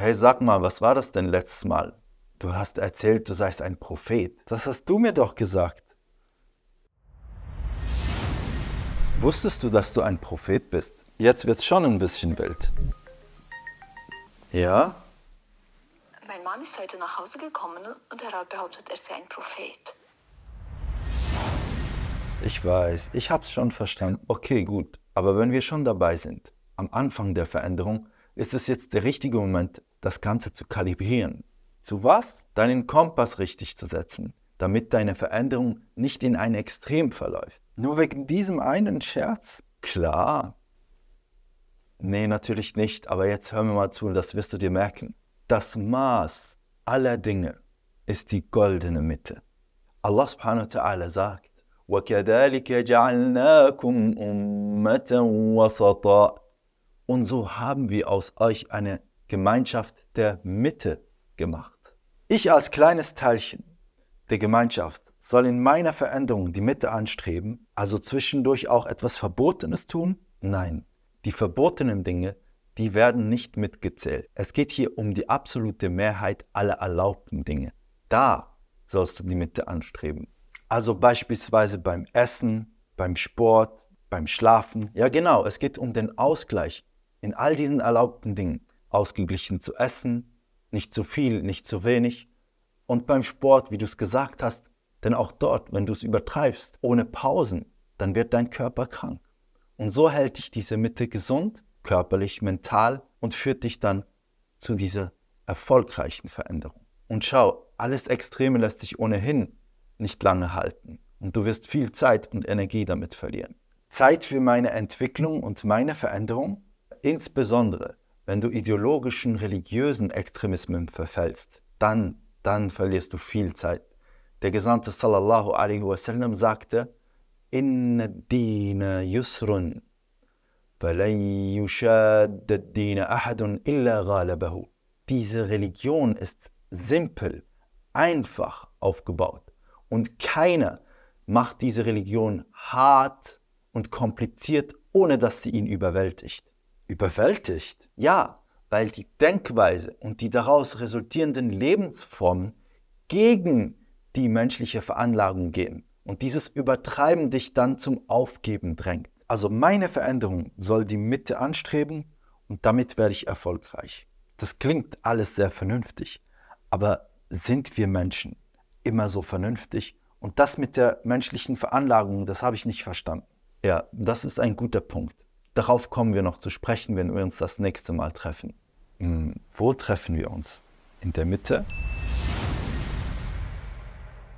hey, sag mal, was war das denn letztes Mal? Du hast erzählt, du seist ein Prophet. Das hast du mir doch gesagt. Wusstest du, dass du ein Prophet bist? Jetzt wird's schon ein bisschen wild. Ja? Mein Mann ist heute nach Hause gekommen und er hat behauptet, er sei ein Prophet. Ich weiß, ich hab's schon verstanden. Okay, gut. Aber wenn wir schon dabei sind, am Anfang der Veränderung, ist es jetzt der richtige Moment, das Ganze zu kalibrieren. Zu was? Deinen Kompass richtig zu setzen, damit deine Veränderung nicht in ein Extrem verläuft. Nur wegen diesem einen Scherz? Klar. Nee, natürlich nicht, aber jetzt hör mir mal zu und das wirst du dir merken. Das Maß aller Dinge ist die goldene Mitte. Allah subhanahu wa ta'ala sagt, und so haben wir aus euch eine Gemeinschaft der Mitte gemacht. Ich als kleines Teilchen der Gemeinschaft soll in meiner Veränderung die Mitte anstreben, also zwischendurch auch etwas Verbotenes tun? Nein, die verbotenen Dinge, die werden nicht mitgezählt. Es geht hier um die absolute Mehrheit aller erlaubten Dinge. Da sollst du die Mitte anstreben. Also beispielsweise beim Essen, beim Sport, beim Schlafen. Ja genau, es geht um den Ausgleich in all diesen erlaubten Dingen ausgeglichen zu essen, nicht zu viel, nicht zu wenig. Und beim Sport, wie du es gesagt hast, denn auch dort, wenn du es übertreibst, ohne Pausen, dann wird dein Körper krank. Und so hält dich diese Mitte gesund, körperlich, mental und führt dich dann zu dieser erfolgreichen Veränderung. Und schau, alles Extreme lässt sich ohnehin nicht lange halten und du wirst viel Zeit und Energie damit verlieren. Zeit für meine Entwicklung und meine Veränderung, insbesondere wenn du ideologischen, religiösen Extremismen verfällst, dann, dann verlierst du viel Zeit. Der Gesandte sallallahu alaihi wasallam sagte, Inna dina yusrun, dina ahadun illa ghalabahu. Diese Religion ist simpel, einfach aufgebaut und keiner macht diese Religion hart und kompliziert, ohne dass sie ihn überwältigt überwältigt. Ja, weil die Denkweise und die daraus resultierenden Lebensformen gegen die menschliche Veranlagung gehen und dieses Übertreiben dich dann zum Aufgeben drängt. Also meine Veränderung soll die Mitte anstreben und damit werde ich erfolgreich. Das klingt alles sehr vernünftig, aber sind wir Menschen immer so vernünftig? Und das mit der menschlichen Veranlagung, das habe ich nicht verstanden. Ja, das ist ein guter Punkt. Darauf kommen wir noch zu sprechen, wenn wir uns das nächste Mal treffen. Hm, wo treffen wir uns? In der Mitte